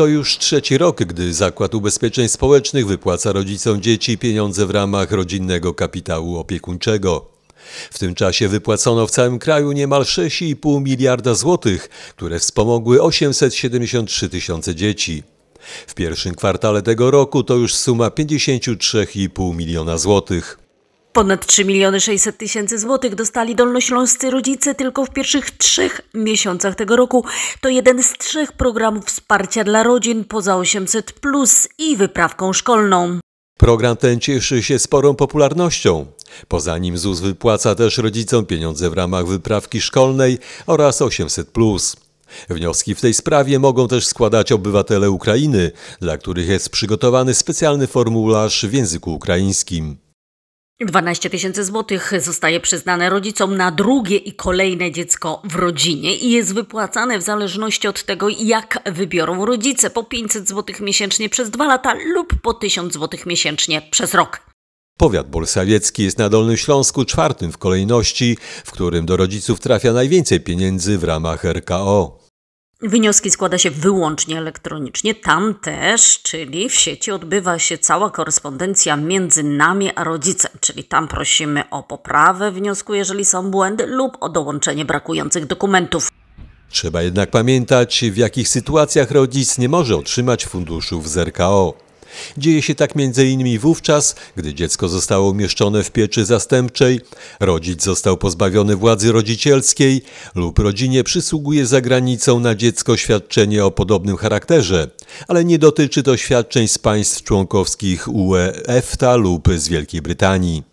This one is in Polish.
To już trzeci rok, gdy Zakład Ubezpieczeń Społecznych wypłaca rodzicom dzieci pieniądze w ramach rodzinnego kapitału opiekuńczego. W tym czasie wypłacono w całym kraju niemal 6,5 miliarda złotych, które wspomogły 873 tysiące dzieci. W pierwszym kwartale tego roku to już suma 53,5 miliona złotych. Ponad 3 miliony 600 tysięcy złotych dostali dolnośląscy rodzice tylko w pierwszych trzech miesiącach tego roku. To jeden z trzech programów wsparcia dla rodzin poza 800 plus i wyprawką szkolną. Program ten cieszy się sporą popularnością. Poza nim ZUS wypłaca też rodzicom pieniądze w ramach wyprawki szkolnej oraz 800 plus. Wnioski w tej sprawie mogą też składać obywatele Ukrainy, dla których jest przygotowany specjalny formularz w języku ukraińskim. 12 tysięcy złotych zostaje przyznane rodzicom na drugie i kolejne dziecko w rodzinie i jest wypłacane w zależności od tego, jak wybiorą rodzice po 500 złotych miesięcznie przez dwa lata lub po 1000 złotych miesięcznie przez rok. Powiat bolsawiecki jest na Dolnym Śląsku czwartym w kolejności, w którym do rodziców trafia najwięcej pieniędzy w ramach RKO. Wnioski składa się wyłącznie elektronicznie. Tam też, czyli w sieci, odbywa się cała korespondencja między nami a rodzicem, czyli tam prosimy o poprawę wniosku, jeżeli są błędy, lub o dołączenie brakujących dokumentów. Trzeba jednak pamiętać, w jakich sytuacjach rodzic nie może otrzymać funduszów z RKO. Dzieje się tak m.in. wówczas, gdy dziecko zostało umieszczone w pieczy zastępczej, rodzic został pozbawiony władzy rodzicielskiej lub rodzinie przysługuje za granicą na dziecko świadczenie o podobnym charakterze, ale nie dotyczy to świadczeń z państw członkowskich UE, EFTA lub z Wielkiej Brytanii.